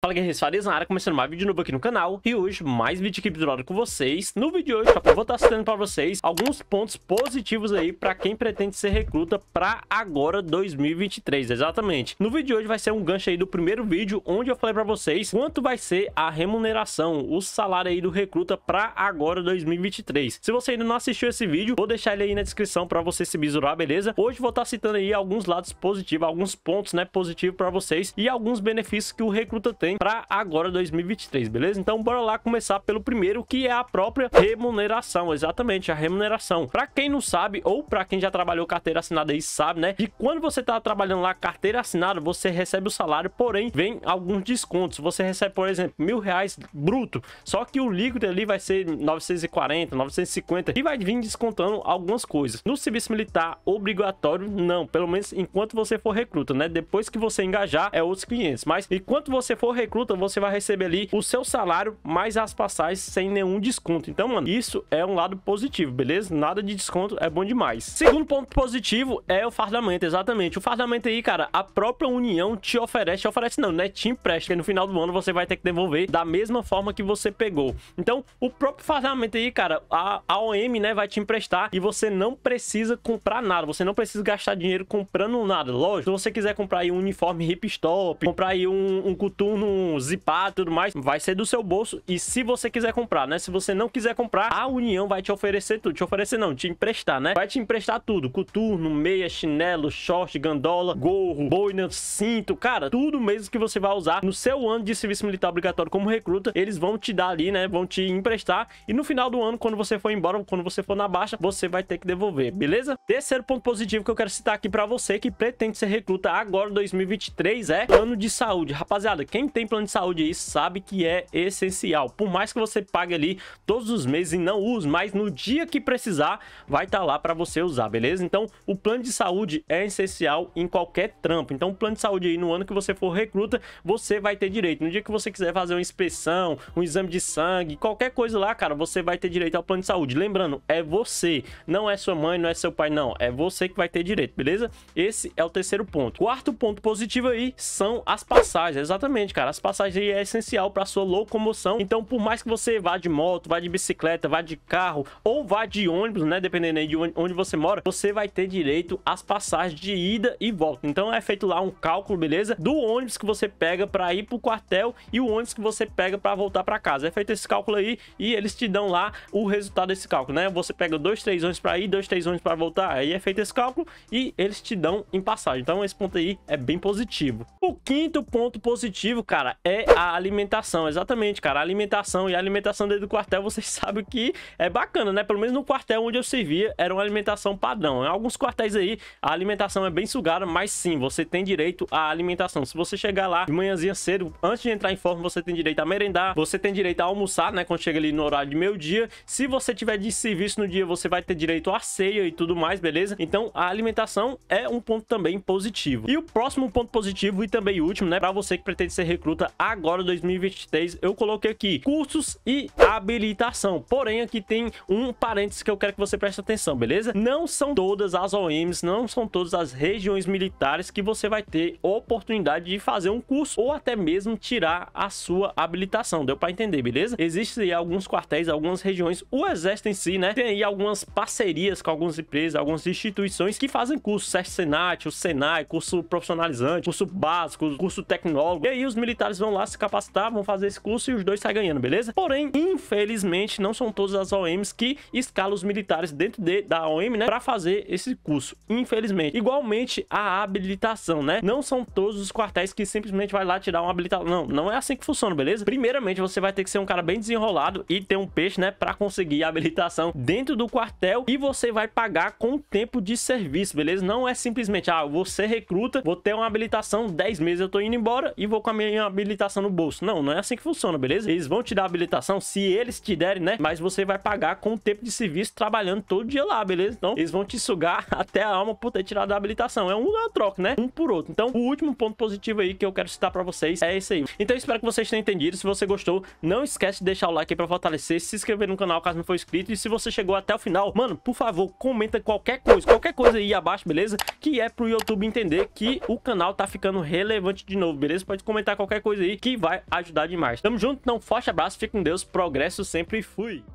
Fala guerreiros farias na área, começando mais vídeo novo aqui no canal E hoje mais vídeo aqui do com vocês No vídeo de hoje, eu vou estar citando para vocês Alguns pontos positivos aí para quem pretende ser recruta para agora 2023, exatamente No vídeo de hoje vai ser um gancho aí do primeiro vídeo Onde eu falei para vocês quanto vai ser a remuneração O salário aí do recruta para agora 2023 Se você ainda não assistiu esse vídeo, vou deixar ele aí na descrição para você se bisurar, beleza? Hoje vou estar citando aí alguns lados positivos Alguns pontos né, positivos para vocês E alguns benefícios que o recruta tem tem para agora 2023, beleza? Então bora lá começar pelo primeiro, que é a própria remuneração, exatamente, a remuneração. Para quem não sabe, ou para quem já trabalhou carteira assinada aí sabe, né? Que quando você tá trabalhando lá carteira assinada, você recebe o salário, porém vem alguns descontos. Você recebe, por exemplo, mil reais bruto, só que o líquido ali vai ser 940, 950 e vai vir descontando algumas coisas. No serviço militar obrigatório, não, pelo menos enquanto você for recruta, né? Depois que você engajar é outros clientes, mas enquanto você for recruta, você vai receber ali o seu salário mais as passagens sem nenhum desconto. Então, mano, isso é um lado positivo, beleza? Nada de desconto é bom demais. Segundo ponto positivo é o fardamento, exatamente. O fardamento aí, cara, a própria União te oferece, te oferece não, né? Te empresta, que no final do ano você vai ter que devolver da mesma forma que você pegou. Então, o próprio fardamento aí, cara, a, a OM, né, vai te emprestar e você não precisa comprar nada, você não precisa gastar dinheiro comprando nada. Lógico, se você quiser comprar aí um uniforme hip-stop, comprar aí um, um coturno com zipar e tudo mais, vai ser do seu bolso. E se você quiser comprar, né? Se você não quiser comprar, a União vai te oferecer tudo. Te oferecer não, te emprestar, né? Vai te emprestar tudo. Coturno, meia, chinelo, short, gandola, gorro, boina, né? cinto, cara, tudo mesmo que você vai usar no seu ano de serviço militar obrigatório como recruta, eles vão te dar ali, né? Vão te emprestar. E no final do ano, quando você for embora, quando você for na baixa, você vai ter que devolver, beleza? Terceiro ponto positivo que eu quero citar aqui pra você que pretende ser recruta agora 2023 é plano de saúde. Rapaziada, quem tem tem plano de saúde aí sabe que é essencial. Por mais que você pague ali todos os meses e não use, mas no dia que precisar, vai estar tá lá para você usar, beleza? Então, o plano de saúde é essencial em qualquer trampo. Então, o plano de saúde aí no ano que você for recruta, você vai ter direito. No dia que você quiser fazer uma inspeção, um exame de sangue, qualquer coisa lá, cara, você vai ter direito ao plano de saúde. Lembrando, é você, não é sua mãe, não é seu pai, não. É você que vai ter direito, beleza? Esse é o terceiro ponto. Quarto ponto positivo aí são as passagens, exatamente, cara cara. As passagens aí é essencial para sua locomoção. Então, por mais que você vá de moto, vá de bicicleta, vá de carro ou vá de ônibus, né? Dependendo aí de onde você mora, você vai ter direito às passagens de ida e volta. Então, é feito lá um cálculo, beleza? Do ônibus que você pega para ir para o quartel e o ônibus que você pega para voltar para casa. É feito esse cálculo aí e eles te dão lá o resultado desse cálculo, né? Você pega dois, três ônibus para ir, dois, três ônibus para voltar. Aí é feito esse cálculo e eles te dão em passagem. Então, esse ponto aí é bem positivo. O quinto ponto positivo, cara, cara, é a alimentação, exatamente, cara, a alimentação e a alimentação dentro do quartel, vocês sabem que é bacana, né? Pelo menos no quartel onde eu servia, era uma alimentação padrão. Em alguns quartéis aí, a alimentação é bem sugada, mas sim, você tem direito à alimentação. Se você chegar lá de manhãzinha cedo, antes de entrar em forma, você tem direito a merendar, você tem direito a almoçar, né? Quando chega ali no horário de meio-dia. Se você tiver de serviço no dia, você vai ter direito à ceia e tudo mais, beleza? Então, a alimentação é um ponto também positivo. E o próximo ponto positivo e também último, né? Pra você que pretende ser recruto recruta agora 2023, eu coloquei aqui cursos e habilitação. Porém, aqui tem um parênteses que eu quero que você preste atenção, beleza? Não são todas as OMs, não são todas as regiões militares que você vai ter oportunidade de fazer um curso ou até mesmo tirar a sua habilitação. Deu para entender, beleza? Existem alguns quartéis, algumas regiões, o exército em si, né? Tem aí algumas parcerias com algumas empresas, algumas instituições que fazem curso, CERT Senat, o Senai, curso profissionalizante, curso básico, curso tecnólogo. E aí os militares militares vão lá se capacitar, vão fazer esse curso e os dois saem ganhando, beleza? Porém, infelizmente, não são todas as OMs que escalam os militares dentro de, da OM, né? Pra fazer esse curso, infelizmente. Igualmente, a habilitação, né? Não são todos os quartéis que simplesmente vai lá tirar uma habilitação. Não, não é assim que funciona, beleza? Primeiramente, você vai ter que ser um cara bem desenrolado e ter um peixe, né? Pra conseguir a habilitação dentro do quartel e você vai pagar com tempo de serviço, beleza? Não é simplesmente, ah, você recruta, vou ter uma habilitação 10 meses, eu tô indo embora e vou com a minha habilitação no bolso. Não, não é assim que funciona, beleza? Eles vão te dar a habilitação se eles te derem, né? Mas você vai pagar com o tempo de serviço trabalhando todo dia lá, beleza? Então, eles vão te sugar até a alma por ter tirado a habilitação. É um troco né? Um por outro. Então, o último ponto positivo aí que eu quero citar pra vocês é esse aí. Então, espero que vocês tenham entendido. Se você gostou, não esquece de deixar o like aí pra fortalecer, se inscrever no canal caso não for inscrito. E se você chegou até o final, mano, por favor, comenta qualquer coisa, qualquer coisa aí abaixo, beleza? Que é pro YouTube entender que o canal tá ficando relevante de novo, beleza? Pode comentar qualquer qualquer coisa aí que vai ajudar demais. Tamo junto, não forte abraço, fique com Deus, progresso sempre e fui!